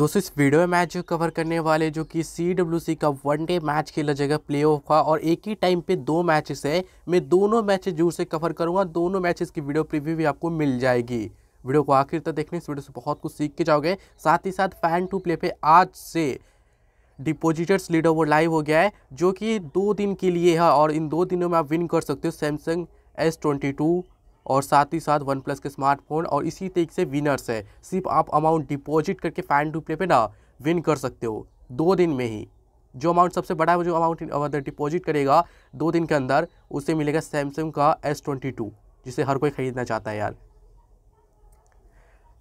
दोस्तों इस वीडियो में मैच कवर करने वाले जो कि सी डब्ल्यू सी का वनडे मैच खेला जाएगा प्लेऑफ का और एक ही टाइम पे दो मैचेस है मैं दोनों मैचेस जोर से कवर करूंगा दोनों मैचेस की वीडियो प्रीव्यू भी आपको मिल जाएगी वीडियो को आखिर तक देखने इस वीडियो से बहुत कुछ सीख के जाओगे साथ ही साथ फैन टू प्ले पे आज से डिपोजिटर्स लीड ओवर लाइव हो गया है जो कि दो दिन के लिए है और इन दो दिनों में आप विन कर सकते हो सैमसंग एस ट्वेंटी टू और साथ ही साथ वन प्लस के स्मार्टफोन और इसी तरीके से विनर्स है सिर्फ आप अमाउंट डिपॉजिट करके फैन टू प्ले पे ना विन कर सकते हो दो दिन में ही जो अमाउंट सबसे बड़ा है जो अमाउंट डिपॉजिट करेगा दो दिन के अंदर उसे मिलेगा सैमसंग का एस ट्वेंटी टू जिसे हर कोई ख़रीदना चाहता है यार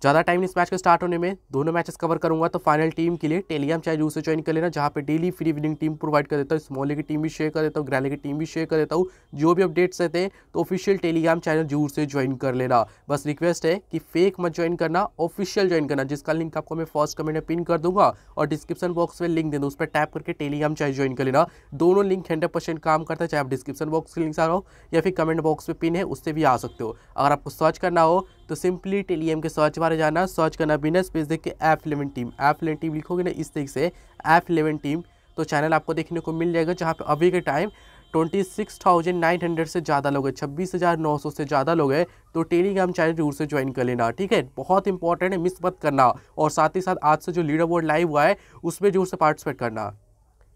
ज़्यादा टाइम इस मैच के स्टार्ट होने में दोनों मैचेस कवर करूंगा तो फाइनल टीम के लिए टेलीग्राम चैनल से ज्वाइन कर लेना जहाँ पे daily free winning team provide कर देता हूँ स्मॉल की टीम भी शेयर कर देता हूँ ग्रैले की टीम भी शेयर कर देता हूँ जो भी अपडेट्स रहते हैं तो ऑफिशियल टेलीग्राम चैनल जरूर से ज्वाइन कर लेना बस रिक्वेस्ट है कि फेक मत ज्वाइन करना ऑफिशियल ज्वाइन करना जिसका लिंक आपको मैं फर्स्ट कमेंट में पिन कर दूंगा और डिस्क्रिप्शन बॉक्स में लिंक दे दूँ उस पर टैप करके टेलीग्राम चैनल ज्वाइन कर लेना दोनों लिंक हंड्रेड काम करता है चाहे आप डिस्क्रिप्शन बॉक्स के लिंक आ रहा हो या फिर कमेंट बॉक्स में पिन है उससे भी आ सकते हो अगर आपको सर्च करना हो तो सिंपली टेलीएम के सर्च बारे जाना सर्च करना बिना स्पेस देख के F eleven team F eleven team लिखोगे ना इस तरीके से एफ इलेवन टीम तो चैनल आपको देखने को मिल जाएगा जहाँ पे अभी के time twenty six thousand nine hundred से ज़्यादा लोग हैं छब्बीस हज़ार नौ सौ से ज़्यादा लोग हैं तो टेलीग्राम चैनल जरूर से ज्वाइन कर लेना ठीक है बहुत इंपॉर्टेंट है मिस मत करना और साथ ही साथ आज से जो लीडर बोर्ड लाइव हुआ है उसमें जोर से पार्टिसिपेट करना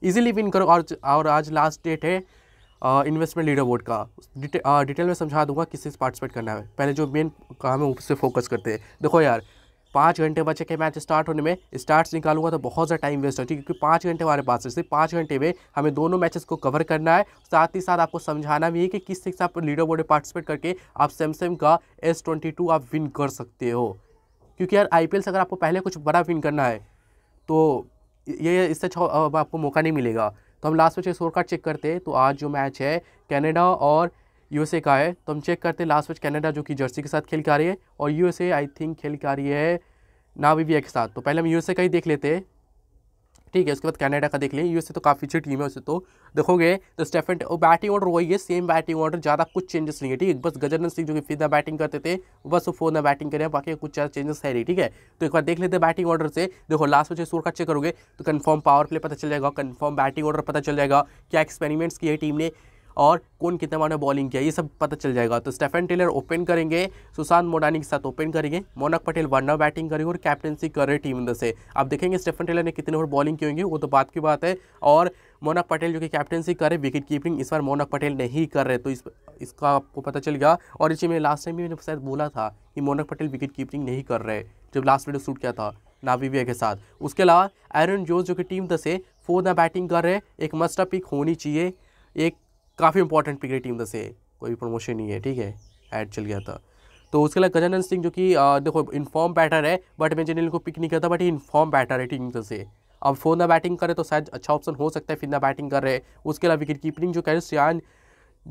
इजीली विन करो और आज लास्ट डेट है इन्वेस्टमेंट लीडर बोर्ड का डिटे, आ, डिटेल में समझा दूंगा किससे पार्टिसिपेट करना है पहले जो मेन काम है उससे फोकस करते हैं देखो यार पाँच घंटे बचे के मैच स्टार्ट होने में स्टार्ट निकालूंगा तो बहुत ज़्यादा टाइम वेस्ट होती है क्योंकि पाँच घंटे हमारे पास है सिर्फ पाँच घंटे में हमें दोनों मैचेस को कवर करना है साथ ही साथ आपको समझाना भी है कि किस तरीके से आप लीडर बोर्ड में पार्टिसिपेट करके आप सैमसंग का एस ट्वेंटी टू आप विन कर सकते हो क्योंकि यार आई से अगर आपको पहले कुछ बड़ा विन करना है तो ये इससे अच्छा आपको मौका नहीं मिलेगा तो हम last match score card check करते हैं तो आज जो मैच है कैनेडा और यूएसए का है तो हम चेक करते हैं लास्ट मैच कैनेडा जो कि जर्सी के साथ खेल के आ रही है और यूएसए आई थिंक खेल के आ रही है नाविविया के साथ तो पहले हम यूएसए का ही देख लेते हैं ठीक है उसके बाद कनाडा का देख लें यूएसए तो काफ़ी अच्छी टीम है उसे तो देखोगे तो स्टेफन और बैटिंग ऑर्डर वही है सेम बैटिंग ऑर्डर ज़्यादा कुछ चेंजेस नहीं है ठीक है बस गजरन सिंह जो कि फिर ना बैटिंग करते थे बस वो फोर ना बैटिंग करें बाकी कुछ ज़्यादा चेंजेस है नहीं ठीक है तो एक बार देख लेते बैटिंग ऑर्डर से देखो लास्ट में स्कोर का चेक करोगे तो कन्फर्म पावर प्ले पता चल जाएगा कन्फर्म बैटिंग ऑर्डर पता चल जाएगा क्या एक्सपेरिमेंट्स किए टीम ने और कौन कितने बार में बॉलिंग किया ये सब पता चल जाएगा तो स्टेफन टेलर ओपन करेंगे सुशांत मोडानी के साथ ओपन करेंगे मोनक पटेल वन बैटिंग करेंगे और कैप्टनसी कर रहे टीम से आप देखेंगे स्टेफन टेलर ने कितने ओवर बॉलिंग की होंगी वो तो बात की बात है और मोनक पटेल जो कि कैप्टनसी करे विकेट कीपिंग इस बार मोनक पटेल नहीं कर रहे तो इस इसका आपको पता चल गया और इसी में लास्ट टाइम भी मैंने शायद बोला था कि मोनक पटेल विकेट कीपिंग नहीं कर रहे जब लास्ट वीडियो शूट किया था नावीविया के साथ उसके अलावा एरन जोस जो कि टीम दस से फोर ना बैटिंग कर रहे एक मस्ट पिक होनी चाहिए एक काफ़ी इंपॉर्टेंट पिक रही टीम में से कोई प्रमोशन नहीं है ठीक है ऐड चल गया था तो उसके अलावा गजानन सिंह जो कि देखो इनफॉर्म बैटर है बट मैं जिन को पिक नहीं करता बट इनफॉर्म बैटर है टीम से अब फोन ना बैटिंग करे तो शायद अच्छा ऑप्शन हो सकता है फिर ना बैटिंग कर रहे हैं उसके अलावा विकेट कीपिंग जो कह सियान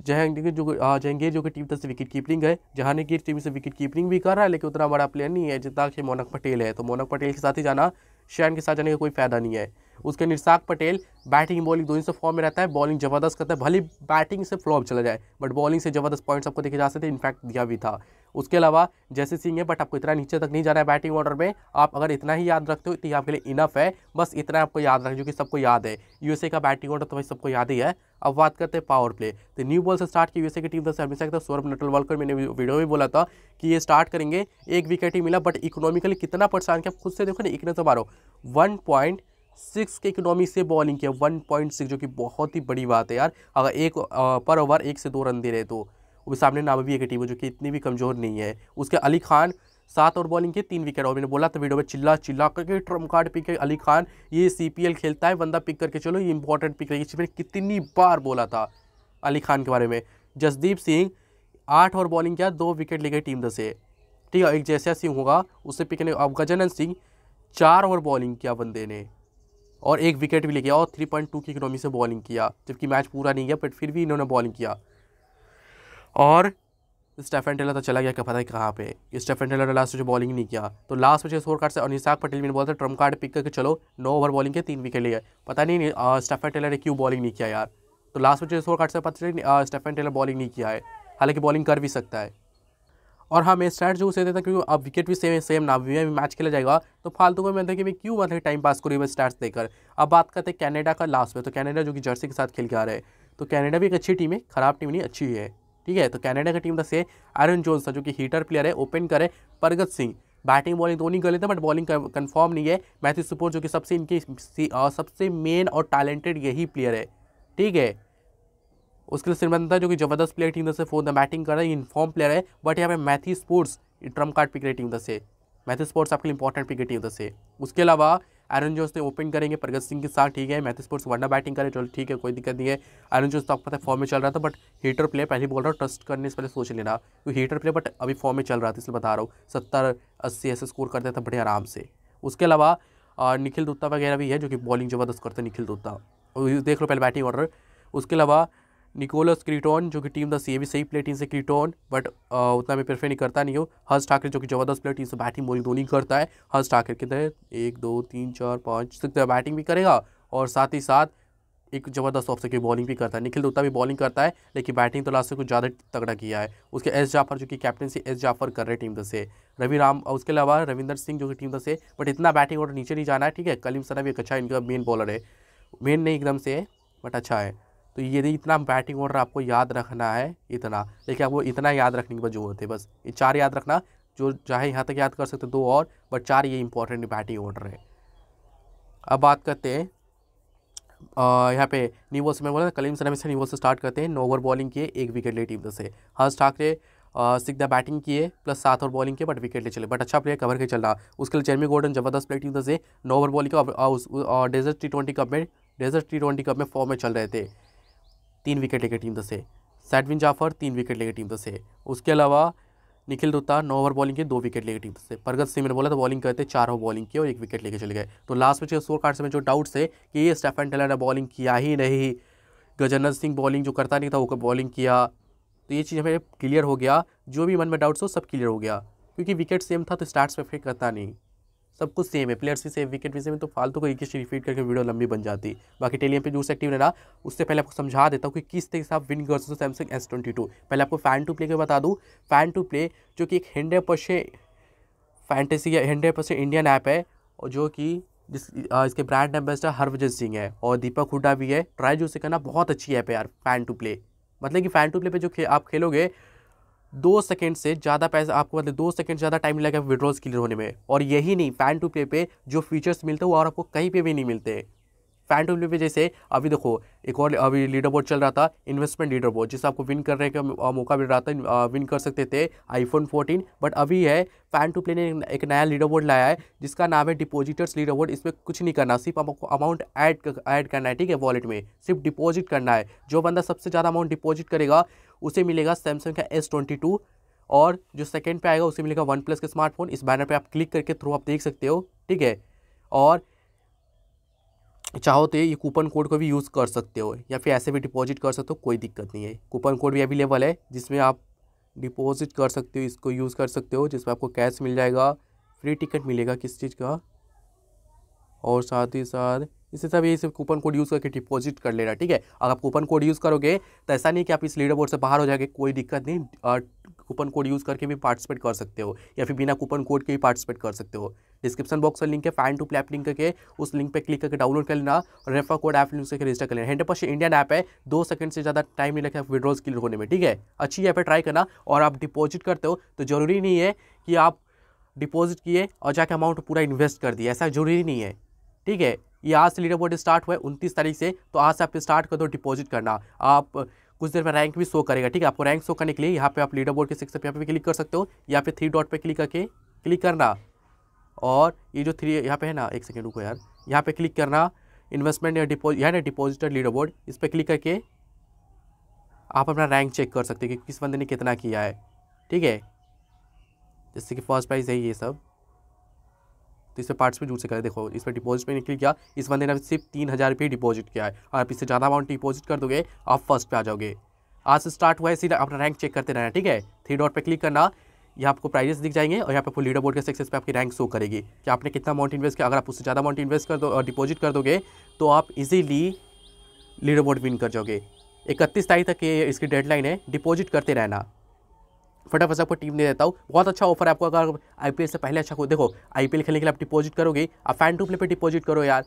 जहांगीर जो जहांगीर जो कि टीम तरफ से विकेट कीपिंग है जहांगीर टीम से विकेट कीपिंग भी कर रहा है लेकिन उतना बड़ा प्लेयर नहीं है जितना कि मोनक पटेल है तो मोनक पटेल के साथ ही जाना शैन के साथ जाने का कोई फायदा नहीं है उसके निशाक पटेल बैटिंग बॉलिंग दोनों से फॉर्म में रहता है बॉलिंग जबरदस्त करता है भले बैटिंग से फ्लॉप चला जाए बट बॉलिंग से जबरदस्त पॉइंट्स आपको देखे जा सकते हैं इनफैक्ट दिया भी था उसके अलावा जैसे सिंह है बट आपको इतना नीचे तक नहीं जाना है बैटिंग ऑर्डर में आप अगर इतना ही याद रखते हो तो आपके लिए इनफ है बस इतना आपको याद रखें जो कि सबको याद है यूएसए का बैटिंग ऑर्डर तो भाई सबको याद ही है अब बात करते हैं पावर प्ले तो न्यू बॉल से स्टार्ट की यूएसए की टीम दस हमेशा था सौरभ नटल वालकर मैंने वीडियो में बोला था कि ये स्टार्ट करेंगे एक विकेट ही मिला बट इकोनॉमिकली कितना परेशान किया खुद से देखो ना इकने से मारो वन पॉइंट सिक्स के इकोनॉमी से बॉलिंग किया वन पॉइंट सिक्स जो कि बहुत ही बड़ी बात है यार अगर एक पर ओवर एक से दो रन दे रहे तो वो सामने नाम भी एक टीम है जो कि इतनी भी कमज़ोर नहीं है उसके अली खान सात ओवर बॉलिंग की तीन विकेट और मैंने बोला था वीडियो में चिल्ला चिल्ला करके ट्रम्प कार्ड पिक है अली खान ये सी खेलता है बंदा पिक करके चलो ये इंपॉर्टेंट पिक रहेगी मैंने कितनी बार बोला था अली खान के बारे में जसदीप सिंह आठ ओवर बॉलिंग किया दो विकेट ले गए टीम दस से ठीक है एक जैसा सिंह होगा उससे पिक ने अब गजानंद सिंह चार ओवर बॉलिंग किया बंदे ने और एक विकेट भी ले गया और थ्री पॉइंट टू की इकनॉमी से बॉलिंग किया जबकि मैच पूरा नहीं गया बट फिर भी इन्होंने बॉलिंग किया और स्टेफन टेलर तो चला गया क्या पता है कहाँ पे स्टेफन टेलर ने लास्ट में बॉलिंग नहीं किया तो लास्ट में स्कोर कार्ड से अनिशाक पटेल ने बोला था ट्रम्प कार्ड पिक करके चलो नौ ओवर बॉलिंग के तीन विकेट लिए पता नहीं स्टेफन टेलर ने क्यों बॉलिंग नहीं किया यार तो लास्ट में स्कोर कार्ड से पता चले स्टेफन टेलर बॉलिंग नहीं किया है हालांकि बॉलिंग कर भी सकता है और हाँ मैं स्टार्ट जो उसे देता हूँ क्योंकि अब विकेट भी सेम सेम ना भी मैच खेला जाएगा तो फालतू में मैं देखिए मैं क्यों मतलब टाइम पास करूँ मैं स्टार्ट देकर अब बात करते हैं कैनेडा का लास्ट में तो कैनेडा जो कि जर्सी के साथ खेल के आ रहे हैं तो कैनेडा भी एक अच्छी टीम है ख़राब टीम नहीं अच्छी है ठीक है तो कैनेडा की टीम से आयरन जोन्स था जो कि हीटर प्लेयर है ओपन करे परगत सिंह बैटिंग बॉलिंग दोनों गले थे बट बॉलिंग कन्फर्म नहीं है मैथ्यू सुपोर जो कि सबसे इनकी सबसे मेन और टैलेंटेड यही प्लेयर है ठीक है उसके लिए सिरमंदा जो कि जबरदस्त प्लेयर टीम से फोर द बैटिंग कर रहा है इनफॉर्म प्लेयर है बट यहाँ पे Matthew Spoors trump card pick रही टीम से मैथी स्पोर्ट्स आपके लिए इंपॉर्टेंट पिक टीम से उसके अलावा एरन जोस ने ओपन करेंगे प्रगत सिंह के साथ ठीक है मैथी स्पोर्ट्स वनडा बैटिंग करें चलो ठीक है कोई दिक्कत नहीं है एरन जोस तो आपको पता है फॉर्म में चल रहा था बट हीटर प्लेयर पहले बोल रहा हूँ ट्रस्ट करने से पहले सोच लेना तो हीटर प्लेयर बट अभी फॉर्म में चल रहा था इसलिए बता रहा हूँ सत्तर अस्सी ऐसे स्कोर करते थे बड़े आराम से उसके अलावा निखिल दुत्ता वगैरह भी है जो कि बॉलिंग जबरदस्त करते हैं निखिल दुत्ता देख लो पहले बैटिंग ऑर्डर उसके अलावा निकोलस क्रिटोन जो कि टीम था ये भी सही प्ले टीम से क्रिटोन बट उतना मैं प्रेफर नहीं करता नहीं हो हर्ष ठाकरे जो कि जबरदस्त प्लेयर टीम से बैटिंग बॉलिंग दोनों करता है हर्ष ठाकरे कितने एक दो तीन चार पाँच सिक्स बैटिंग भी करेगा और साथ ही साथ एक जबरदस्त ऑफ सके बॉलिंग भी करता है निखिल दोता भी बॉलिंग करता है लेकिन बैटिंग तो लास्ट से कुछ ज़्यादा तगड़ा किया है उसके एस जाफर जो कि कैप्टनसी एस जाफर कर रहे टीम से रवि राम और उसके अलावा रविंदर सिंह जो कि टीम से बट इतना बैटिंग और नीचे नहीं जाना है ठीक है कलीम सना भी एक अच्छा इनका मेन बॉलर है मेन नहीं एकदम से बट अच्छा है तो यदि इतना बैटिंग ऑर्डर आपको याद रखना है इतना देखिए आपको इतना याद रखने की जरूरत है बस ये चार याद रखना जो चाहे यहाँ तक याद कर सकते दो और बट चार ये इंपॉर्टेंट बैटिंग ऑर्डर है अब बात करते हैं यहाँ पे न्यूवर्स में बोला कलीम सलामी से न्यूवर्स से स्टार्ट करते हैं नौ ओवर बॉलिंग किए एक विकेट ले टीम दस से हर्ष ठाकरे द बैटिंग किए प्लस सात ओवर बॉलिंग किए बट विकेट ले चले बट अच्छा प्लेयर कवर के चल रहा उसके लिए जेरमी गोर्डन जबरदस्त प्लेयर टीम दस से नौ ओवर बॉलिंग का डेजर्ट टी ट्वेंटी कप में डेजर्ट टी ट्वेंटी कप में फॉर्म में चल रहे थे तीन विकेट लेकर टीम दसे सैडविन जाफर तीन विकेट लेकर टीम दसे उसके अलावा निखिल दुत्ता नौ ओवर बॉलिंग के दो विकेट लेकर टीम से परगत सिंह ने बोला था बॉलिंग करते चार ओवर बॉलिंग की और एक विकेट लेकर चले गए तो लास्ट में जो स्कोर कार्ड से जो डाउट्स है कि ये स्टेफन टेलर ने बॉलिंग किया ही नहीं गजेंद्र सिंह बॉलिंग जो करता नहीं था वो बॉलिंग किया तो ये चीज़ हमें क्लियर हो गया जो भी मन में डाउट्स हो सब क्लियर हो गया क्योंकि विकेट सेम था तो स्टार्ट्स में फेक करता नहीं सब कुछ सेम है प्लेयर्स भी सेम विकेट भी सेम तो फालतू को एक ही रिपीट करके वीडियो लंबी बन जाती बाकी टेलीएम पे जो एक्टिव रहना उससे पहले आपको समझा देता हूँ कि किस तरीके से आप विन कर सकते हो सैमसंग एस ट्वेंटी टू पहले आपको फैन टू प्ले के बता दूँ फैन टू प्ले जो कि एक हंड्रेड परसेंट फैंटेसी या हंड्रेड परसेंट इंडियन ऐप है और जो कि जिस इसके ब्रांड एम्बेसडर हरभजन सिंह है और दीपक हुडा भी है ट्राई जो से करना बहुत अच्छी ऐप है यार फैन टू प्ले मतलब कि फैन टू प्ले पर जो आप खेलोगे दो सेकंड से ज़्यादा पैसा आपको मतलब दो सेकंड ज़्यादा टाइम लगेगा विड्रॉल्स क्लियर होने में और यही नहीं फैन टू प्ले पे जो फीचर्स मिलते हैं वो और आपको कहीं पे भी नहीं मिलते फैन टू प्ले पे जैसे अभी देखो एक और अभी लीडर बोर्ड चल रहा था इन्वेस्टमेंट लीडर बोर्ड जिससे आपको विन करने का मौका मिल रहा था विन कर सकते थे आईफोन फोर्टीन बट अभी है फैन टू प्ले ने एक नया लीडर बोर्ड लाया है जिसका नाम है डिपोजिटर्स लीडर बोर्ड इसमें कुछ नहीं करना सिर्फ आपको अमाउंट ऐड ऐड करना है ठीक है वॉलेट में सिर्फ डिपॉजिट करना है जो बंदा सबसे ज़्यादा अमाउंट डिपॉजिट करेगा उसे मिलेगा सैमसंग का एस ट्वेंटी टू और जो सेकंड पे आएगा उसे मिलेगा वन प्लस का स्मार्टफोन इस बैनर पे आप क्लिक करके थ्रू आप देख सकते हो ठीक है और चाहो तो ये कूपन कोड को भी यूज़ कर सकते हो या फिर ऐसे भी डिपॉजिट कर सकते हो कोई दिक्कत नहीं है कूपन कोड भी अवेलेबल है जिसमें आप डिपॉजिट कर सकते हो इसको यूज़ कर सकते हो जिसमें आपको कैश मिल जाएगा फ्री टिकट मिलेगा किस चीज़ का और साथ ही साथ इससे सब ये सब कूपन कोड यूज़ करके डिपॉजिट कर लेना ठीक है अगर आप कूपन कोड यूज़ करोगे तो ऐसा नहीं कि आप इस लीडर बोर्ड से बाहर हो जाएंगे कोई दिक्कत नहीं कूपन कोड यूज़ करके भी पार्टिसिपेट कर सकते हो या फिर बिना कूपन कोड के भी पार्टिसिपेट कर सकते हो डिस्क्रिप्शन बॉक्स का लिंक है फैन टू प्लेप लिंक करके उस लिंक पर क्लिक करके डाउनलोड कर लेना और रेफर कोड ऐप लिंक करके रजिस्टर कर लेना हंड्रेड परसेंट इंडियन ऐप है दो सेकंड से ज़्यादा टाइम नहीं लगता विड्रॉल्स क्लियर होने में ठीक है अच्छी ऐप है ट्राई करना और आप डिपॉजिट करते हो तो ज़रूरी नहीं है कि आप डिपॉजिट किए और जाके अमाउंट पूरा इन्वेस्ट कर दिए ऐसा ज़रूरी नहीं है ठीक है यहाँ से लीडर बोर्ड स्टार्ट हुआ है उनतीस तारीख से तो आज से आप स्टार्ट कर दो डिपॉजिट करना आप कुछ देर में रैंक भी शो करेगा ठीक है आपको रैंक शो करने के लिए यहाँ पे आप लीडर बोर्ड के सेक्शन पे यहाँ पे क्लिक कर सकते हो या फिर थ्री डॉट पे क्लिक करके क्लिक करना और ये जो थ्री यहाँ पे है ना एक सेकेंड रुको यार यहाँ पे क्लिक करना इन्वेस्टमेंट या डिपोज या ना डिपोजिटर लीडर बोर्ड इस पर क्लिक करके आप अपना रैंक चेक कर सकते हो कि किस बंदे ने कितना किया है ठीक है जैसे कि फर्स्ट प्राइज़ है ये सब तो इस पर पार्ट्स में जूट से करें देखो इस पर डिपॉजिट में निकल गया इस बंदे ने सिर्फ तीन हज़ार रुपये डिपॉजिट किया है और आप इससे ज़्यादा अमाउंट डिपॉजिट कर दोगे आप फर्स्ट पे आ जाओगे आज से स्टार्ट हुआ है सीधा अपना रैंक चेक करते रहना ठीक है थ्री डॉट पर क्लिक करना यहाँ आपको प्राइजेस दिख जाएंगे और यहाँ पर आपको लीडर बोर्ड के सक्सेस पर आपकी रैंक शो करेगी कि आपने कितना अमाउंट इन्वेस्ट किया अगर आप उससे ज़्यादा अमाउंट इन्वेस्ट कर दो और डिपॉजिट कर दोगे तो आप इजीली लीडर बोर्ड विन कर जाओगे इकतीस तारीख तक ये इसकी डेडलाइन है डिपॉजिट करते रहना फटाफट आपको टीम दे देता हूँ बहुत अच्छा ऑफर है आपको अगर आई से पहले अच्छा देखो आईपीएल खेलने के लिए आप डिपोजिट करोगे आप फैन टू प्ले पर डिपॉजिट करो यार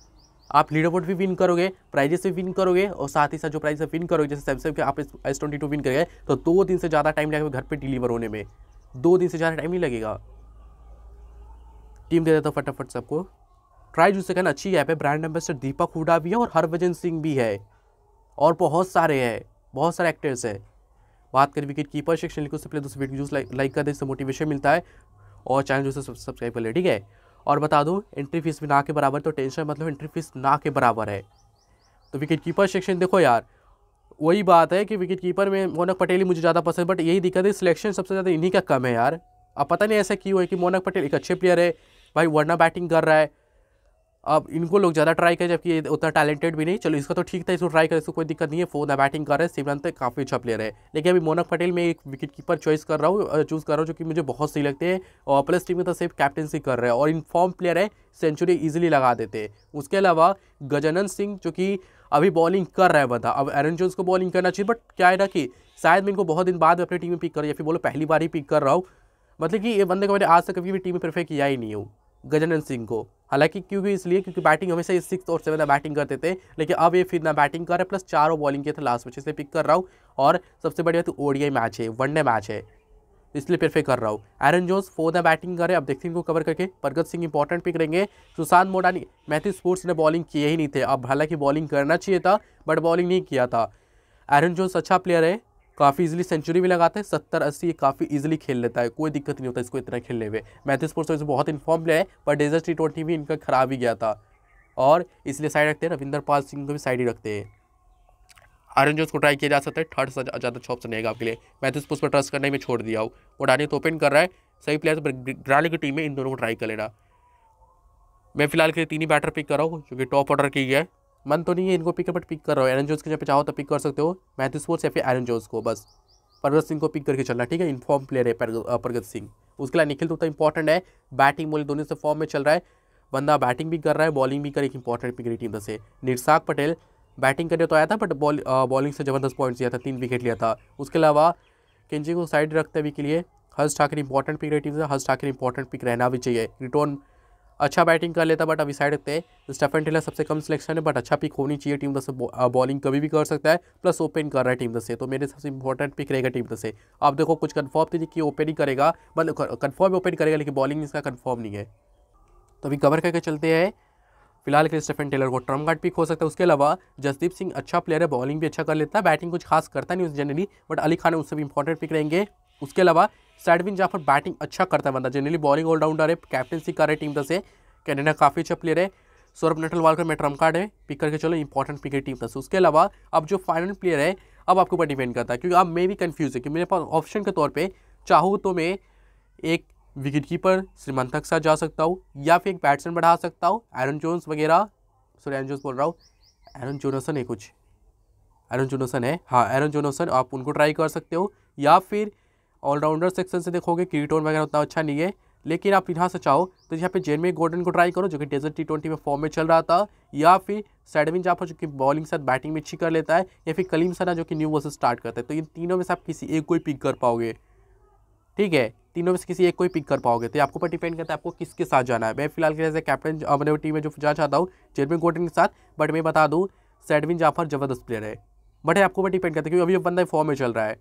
आप बोर्ड भी विन करोगे प्राइजेस भी विन करोगे और साथ ही साथ जो प्राइजेस विन करोगे जैसे सैमसंग के आप एस ट्वेंटी टू विन करेंगे तो दो दिन से ज़्यादा टाइम लगेगा घर पर डिलीवर होने में दो दिन से ज़्यादा टाइम नहीं लगेगा टीम दे देता हूँ फटाफट सबको ट्राई जू सेकंड अच्छी ऐप है ब्रांड एम्बेसडर दीपक हुडा भी है और हरभजन सिंह भी है और बहुत सारे हैं बहुत सारे एक्टर्स हैं बात करें विकेट कीपर शिक्षण लिखो उससे पहले दोस्तों वीडियो लाइक लाइक कर दे इससे मोटिवेशन मिलता है और चैनल जो सब्सक्राइब कर ले ठीक है और बता दूँ एंट्री फीस भी ना के बराबर तो टेंशन मतलब एंट्री फीस ना के बराबर है तो विकेट कीपर सेक्शन देखो यार वही बात है कि विकेट कीपर में मोनक पटेल ही मुझे ज़्यादा पसंद बट यही दिक्कत है सिलेक्शन सबसे ज़्यादा इन्हीं का कम है यार अब पता नहीं ऐसा क्यों है कि मोनक पटेल एक अच्छे प्लेयर है भाई वरना बैटिंग कर रहा है अब इनको लोग ज़्यादा ट्राई करें जबकि ये उतना टैलेंटेड भी नहीं चलो इसका तो ठीक था इसको ट्राई करें इसको कोई दिक्कत नहीं है फोन बैटिंग कर रहे हैं सिमरन तक काफ़ी अच्छा प्लेयर है लेकिन अभी मोनक पटेल में एक विकेट कीपर चॉइस कर रहा हूँ चूज़ कर रहा हूँ जो कि मुझे बहुत सही लगते हैं और प्लस टीम में तो सिर्फ कैप्टनसी कर रहे हैं और इनफॉर्म प्लेयर है सेंचुरी ईजिली लगा देते हैं उसके अलावा गजानन सिंह जो कि अभी बॉलिंग कर रहा है बंदा अब एरन जोन्स को बॉलिंग करना चाहिए बट क्या है ना कि शायद मैं इनको बहुत दिन बाद अपनी टीम में पिक कर या फिर बोलो पहली बार ही पिक कर रहा हूँ मतलब कि ये बंदे को मैंने आज तक कभी भी टीम में प्रेफर किया ही नहीं हूँ गजेंद्र सिंह को हालांकि क्योंकि इसलिए क्योंकि बैटिंग हमेशा ये सिक्स और सेवन बैटिंग करते थे लेकिन अब ये फिर ना बैटिंग कर रहे प्लस चारों बॉलिंग किए थे लास्ट मैच इसलिए पिक कर रहा हूँ और सबसे बड़ी बात ओडीआई मैच है वनडे मैच है इसलिए फिर कर रहा हूँ एरन जोस फोर ना बैटिंग करे अब देखते हैं इनको कवर करके परगत सिंह इंपॉर्टेंट पिक रहेंगे सुशांत मोडानी मैथ्यू स्पोर्ट्स ने बॉलिंग किए ही नहीं थे अब हालांकि बॉलिंग करना चाहिए था बट बॉलिंग नहीं किया था एरन जोस अच्छा प्लेयर है काफ़ी इजीली सेंचुरी भी लगाते हैं सत्तर अस्सी काफ़ी इजीली खेल लेता है कोई दिक्कत नहीं होता इसको इतना खेलने में मैथिस पोर्सोइस बहुत इन्फॉर्म प्लेयर है पर डेजर्ट टी ट्वेंटी भी इनका खराब ही गया था और इसलिए साइड रखते हैं रविंदर पाल सिंह को भी साइड ही रखते हैं आरन जोस को ट्राई किया जा सकता है थर्ड ज़्यादा अच्छा से आपके लिए मैथिस पोस्ट पर ट्रस्ट करने में छोड़ दिया हो वो डानी तो ओपन कर रहा है सही प्लेयर ग्राली की टीम में इन दोनों को ट्राई कर लेना मैं फिलहाल के लिए तीन ही बैटर पिक कर रहा हूँ जो कि टॉप ऑर्डर की गया है मन तो नहीं है इनको पिक बट पिक कर रहा हो एरन जोस के जब चाहो तो पिक कर सकते हो मैथ्यू स्पोर्ट्स या फिर एरन जोस को बस परगत सिंह को पिक करके चलना ठीक है इनफॉर्म प्लेयर है परगत सिंह उसके लिए निखिल तो इंपॉर्टेंट है बैटिंग बोले दोनों से फॉर्म में चल रहा है बंदा बैटिंग भी कर रहा है बॉलिंग भी कर एक इंपॉर्टेंट पिक रही टीम से निरसाक पटेल बैटिंग करने तो आया था बट बॉलिंग से ज़बरदस्त पॉइंट्स दिया था तीन विकेट लिया था उसके अलावा केंजी को साइड रखते हुए के लिए हर्ष ठाकरे इंपॉर्टेंट पिक रही टीम से हर्ष ठाकरे इंपॉर्टेंट पिक रहना भी चाहिए रिटर्न अच्छा बैटिंग कर लेता बट अभी साइड रखते हैं स्टेफन टेलर सबसे कम सिलेक्शन है बट अच्छा पिक होनी चाहिए टीम दस से बॉलिंग कभी भी कर सकता है प्लस ओपन कर रहा है टीम दस से तो मेरे सबसे इंपॉर्टेंट पिक रहेगा टीम दस से आप देखो कुछ कन्फर्म तो थी कि कि ओपनिंग करेगा मतलब कन्फर्म ओपन करेगा लेकिन बॉलिंग इसका कन्फर्म नहीं है तो अभी कवर करके चलते हैं फिलहाल के लिए स्टेफन टेलर को ट्रम गार्ड पिक हो सकता है उसके अलावा जसदीप सिंह अच्छा प्लेयर है बॉलिंग भी अच्छा कर लेता है बैटिंग कुछ खास करता नहीं उस जनरली बट अली खान उससे भी इंपॉर्टेंट पिक रहेंगे उसके अलावा सैडविन जहाँ पर बैटिंग अच्छा करता है बंदा जनरली बॉलिंग ऑलराउंडर है कैप्टनसी कर रहे टीम दस है कैनेडा काफ़ी अच्छा प्लेयर है सौरभ नटलवाल का मैं कार्ड है पिक करके चलो इंपॉर्टेंट पिक है टीम दस उसके अलावा अब जो फाइनल प्लेयर है अब आपके ऊपर डिपेंड करता है क्योंकि अब मैं भी कन्फ्यूज़ है कि मेरे पास ऑप्शन के तौर पर चाहूँ तो मैं एक विकेट कीपर श्रीमंत के साथ जा सकता हूँ या फिर एक बैट्समैन बढ़ा सकता हूँ एरन जोन्स वगैरह सॉरी एरन जोन्स बोल रहा हूँ एरन जोनसन है कुछ एरन जोनसन है हाँ एरन जोनसन आप उनको ट्राई कर सकते हो या फिर ऑलराउंडर सेक्शन से देखोगे कीटोन वगैरह उतना अच्छा नहीं है लेकिन आप यहाँ से चाहो तो यहाँ पे जेनमी गोल्डन को ट्राई करो जो कि डेजर्ट टी ट्वेंटी में फॉर्म में चल रहा था या फिर सैडविन जाफर जो कि बॉलिंग के साथ बैटिंग में अच्छी कर लेता है या फिर कलीम सना जो कि न्यू वर्सेस स्टार्ट करता है तो इन तीनों में से आप किसी एक को ही पिक कर पाओगे ठीक है तीनों में से किसी एक को ही पिक कर पाओगे तो आपको पर डिपेंड करता है आपको किसके साथ जाना है मैं फिलहाल के जैसे कैप्टन अपने टीम में जो जाना चाहता हूँ जेनमी गोल्डन के साथ बट मैं बता दूँ सैडविन जाफर ज़बरदस्त प्लेयर है बट आपको पर डिपेंड करता है क्योंकि अभी बंदा फॉर्म में चल रहा है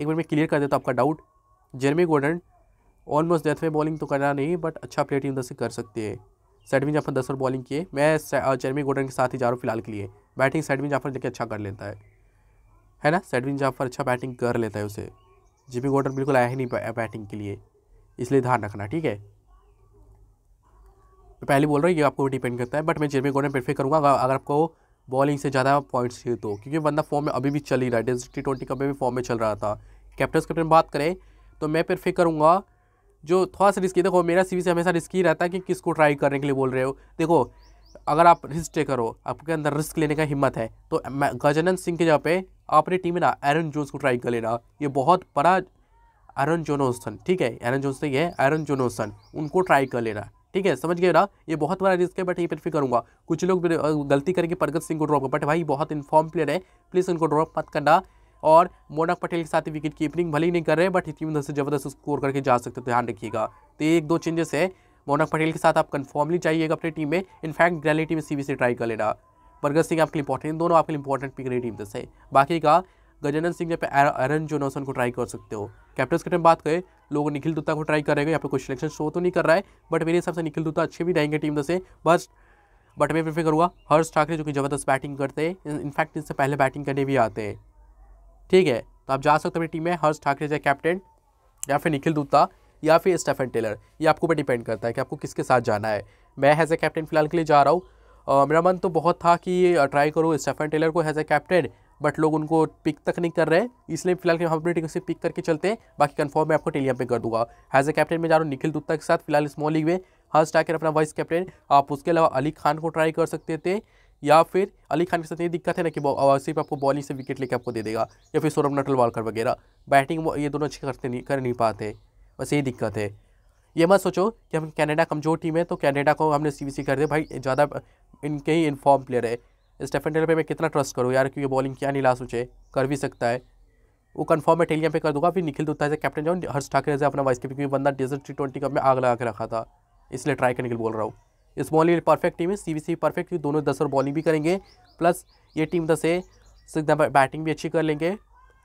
एक बार मैं क्लियर कर देता हूँ आपका doubt Jeremy Gordon almost death में बॉलिंग तो करना नहीं बट अच्छा प्लेयर टीम उधर से कर सकते हैं सैडमिन जाफर दस और बॉलिंग किए मैं जेरमी गोडन के साथ ही जा रहा हूँ फिलहाल के लिए बैटिंग सैडमिन जाफर लेके अच्छा कर लेता है है ना सैडमिन जाफर अच्छा बैटिंग कर लेता है उसे जिमी गोडन बिल्कुल आया ही नहीं बैटिंग के लिए इसलिए ध्यान रखना ठीक है मैं पहले बोल रहा हूँ ये आपको डिपेंड करता है बट मैं जेरमी गोडन प्रेफर करूँगा अगर आपको बॉलिंग से ज़्यादा पॉइंट्स चाहिए तो क्योंकि बंदा फॉर्म में अभी भी चल ही रहा है डेंसिस टी ट्वेंटी कप में भी फॉर्म में चल रहा था कैप्टन कैप्टन बात करें तो मैं प्रेफर करूँगा जो थोड़ा सा रिस्की देखो मेरा सीवी से हमेशा रिस्की रहता है कि किसको ट्राई करने के लिए बोल रहे हो देखो अगर आप रिस्क टेकर हो आपके अंदर रिस्क लेने का हिम्मत है तो गजानंद सिंह की जगह पे आपने टीम में ना एरन जोन्स को ट्राई कर लेना ये बहुत बड़ा एरन जोनोसन ठीक है एरन जोन्स नहीं है एरन जोनोसन उनको ट्राई कर लेना ठीक है समझ गए ना ये बहुत बड़ा रिस्क है बट ये प्रेफर करूंगा कुछ लोग गलती करेंगे परगत सिंह को ड्रॉप बट भाई बहुत इन्फॉर्म प्लेयर है प्लीज़ उनको ड्रॉप मत करना और मोनक पटेल के साथ विकेट कीपिंग भले ही नहीं कर रहे बट इतनी उधर से जबरदस्त स्कोर करके जा सकते हो तो ध्यान रखिएगा तो ये एक दो चेंजेस है मोनक पटेल के साथ आप कन्फर्मली जाइएगा अपनी टीम में इनफैक्ट ग्रैली टीम सी से ट्राई कर लेना बरगद सिंह आपके लिए इंपॉर्टेंट दोनों आपके लिए इंपॉर्टेंट पिक रही टीम से बाकी का गजानन सिंह यहाँ पे एरन जोनासन को ट्राई कर सकते हो कैप्टन्स के टाइम बात करें लोग निखिल दुत्ता को ट्राई करेगा यहाँ पे कोई सिलेक्शन शो तो नहीं कर रहा है बट मेरे हिसाब से निखिल दुत्ता अच्छे भी रहेंगे टीम से बस बट मैं प्रीफर करूँगा हर्ष ठाकरे जो कि ज़बरदस्त बैटिंग करते हैं इनफैक्ट इनसे पहले बैटिंग करने भी आते हैं ठीक है तो आप जा सकते हो मेरी टीम में हर्ष ठाकरे चाहे कैप्टन या फिर निखिल दुत्ता या फिर स्टेफन टेलर ये आपको ऊपर डिपेंड करता है कि आपको किसके साथ जाना है मैं हैज़ ए कैप्टन फिलहाल के लिए जा रहा हूँ मेरा मन तो बहुत था कि ट्राई करूँ स्टेफन टेलर को हैज़ ए कैप्टन बट लोग उनको पिक तक नहीं कर रहे इसलिए फिलहाल हम अपनी टीम से पिक करके चलते हैं बाकी कन्फर्म मैं आपको टेलिया पे कर दूंगा एज ए कैप्टन मैं जा रहा हूँ निखिल गुप्ता के साथ फिलहाल स्मॉल लीग में हर्ष टाकर अपना वाइस कैप्टन आप उसके अलावा अली खान को ट्राई कर सकते थे या फिर अली खान के साथ ये दिक्कत है ना कि सिर्फ आपको बॉलिंग से विकेट लेकर आपको दे देगा या फिर सौरभ नटलवालकर वगैरह बैटिंग ये दोनों अच्छे करते नहीं कर नहीं पाते बस यही दिक्कत है ये मत सोचो कि हम कनाडा कमज़ोर टीम है तो कनाडा को हमने सी कर दिया भाई ज़्यादा इनके ही इनफॉर्म प्लेयर है स्टेफन टेलर पे मैं कितना ट्रस्ट करूँ यार क्योंकि बॉलिंग क्या नहीं ला सोचे कर भी सकता है वो कन्फर्म टेलियम पे कर दूंगा फिर निखिल दूता है कैप्टन जाऊँ हर्ष ठाकरे से अपना वाइस कैप्टन क्योंकि बंदा डेजर्ट टी ट्वेंटी कप में आग लगा के रखा था इसलिए ट्राई करने के लिए बोल रहा हूँ इस बॉलिंग परफेक्ट टीम है सी बी सी परफेक्ट क्योंकि दोनों दस और बॉलिंग भी करेंगे प्लस ये टीम दस है बैटिंग भी अच्छी कर लेंगे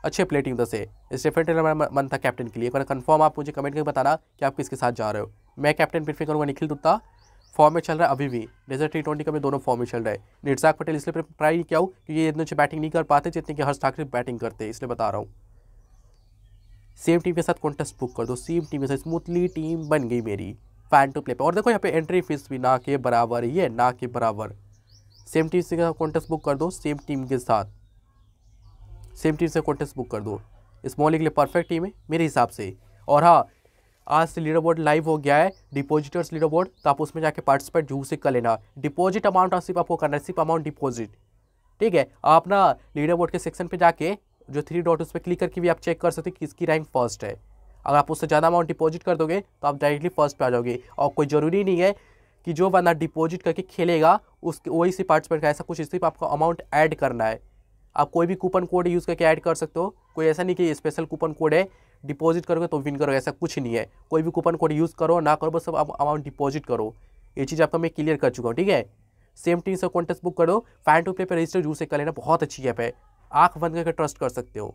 अच्छे प्ले टीम दस है स्टेफन टेलर मेरा मन था कैप्टन के लिए कन्फर्म आप मुझे कमेंट करके बताना कि आप किसके साथ जा रहे हो मैं कैप्टन प्रिफर करूँगा निखिल दुत्ता फॉर्म में चल रहा है अभी भी डेजर्ट टी ट्वेंटी का भी दोनों फॉर्म में चल रहा है निर्जाक पटेल इसलिए नहीं किया हो क्योंकि ये इतने बैटिंग नहीं कर पाते जितने कि हर्ष ठाकरे बैटिंग करते हैं इसलिए बता रहा हूँ सेम टीम के साथ कॉन्टेस्ट बुक कर दो सेम टीम के साथ स्मूथली टीम बन गई मेरी फैन टू प्ले पर और देखो यहाँ पे एंट्री फीस भी ना के बराबर ही है ना के बराबर सेम टीम से कॉन्टेस्ट बुक कर दो सेम टीम के साथ सेम टीम से कॉन्टेस्ट बुक कर दो स्मॉल लीग के लिए परफेक्ट टीम है मेरे हिसाब से और हाँ आज से लीडर बोर्ड लाइव हो गया है डिपॉजिटर्स लीडर बोर्ड तो आप उसमें जाके पार्टिसिपेट जू से कर लेना डिपॉजिट अमाउंट सिर्फ आपको करना है सिर्फ अमाउंट डिपॉजिट ठीक है आप ना लीडर बोर्ड के सेक्शन पे जाके जो थ्री डॉट उस पर क्लिक करके भी आप चेक कर सकते हो किसकी रैंक फर्स्ट है अगर आप उससे ज़्यादा अमाउंट डिपॉजिट कर दोगे तो आप डायरेक्टली फर्स्ट पर आ जाओगे और कोई ज़रूरी नहीं है कि जो बंदा डिपॉजिट करके खेलेगा उसके वही से पार्टिसिपेट का ऐसा कुछ सिर्फ आपको अमाउंट ऐड करना है आप कोई भी कूपन कोड यूज़ करके ऐड कर सकते हो कोई ऐसा नहीं कि स्पेशल कूपन कोड है डिपॉजिट करोगे तो विन करोगे ऐसा कुछ नहीं है कोई भी कूपन कोड यूज़ करो ना करो बस आप अमाउंट डिपॉजिट करो ये चीज़ आपका तो मैं क्लियर कर चुका हूँ ठीक है सेम टीम से कॉन्टेस्ट बुक करो फैन टू पे पर रजिस्टर जू से कर लेना बहुत अच्छी ऐप है आँख बंद करके ट्रस्ट कर सकते हो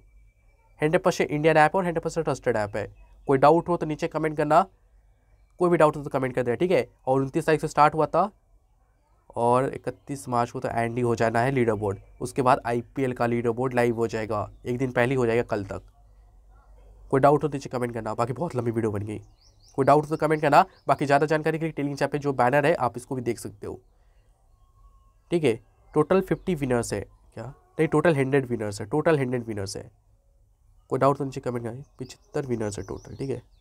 हंड्रेड परसेंट इंडियन ऐप और हंड्रेड परसेंट ट्रस्टेड ऐप है कोई डाउट हो तो नीचे कमेंट करना कोई भी डाउट हो तो कमेंट कर देना ठीक है और उनतीस तारीख से स्टार्ट हुआ था और इकतीस मार्च को तो एंडिंग हो जाना है लीडर बोर्ड उसके बाद आईपीएल का लीडर बोर्ड लाइव हो जाएगा एक दिन पहले हो जाएगा कल तक कोई डाउट हो तो नीचे कमेंट करना बाकी बहुत लंबी वीडियो बन गई कोई डाउट हो तो कमेंट करना बाकी ज़्यादा जानकारी के लिए टेलिंग चैप पे जो बैनर है आप इसको भी देख सकते हो ठीक है टोटल फिफ्टी विनर्स है क्या नहीं टोटल हंड्रेड विनर्स है टोटल हंड्रेड विनर्स है कोई डाउट तो नीचे कमेंट करना पिछहत्तर विनर्स है टोटल ठीक है